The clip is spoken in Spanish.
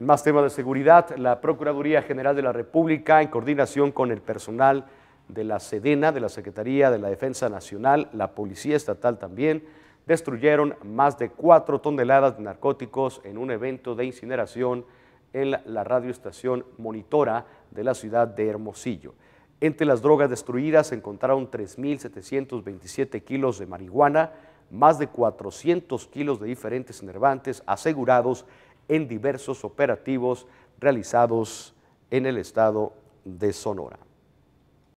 En más temas de seguridad, la Procuraduría General de la República, en coordinación con el personal de la Sedena, de la Secretaría de la Defensa Nacional, la Policía Estatal también, destruyeron más de cuatro toneladas de narcóticos en un evento de incineración en la radioestación Monitora de la ciudad de Hermosillo. Entre las drogas destruidas se encontraron 3.727 kilos de marihuana, más de 400 kilos de diferentes enervantes asegurados en diversos operativos realizados en el estado de Sonora.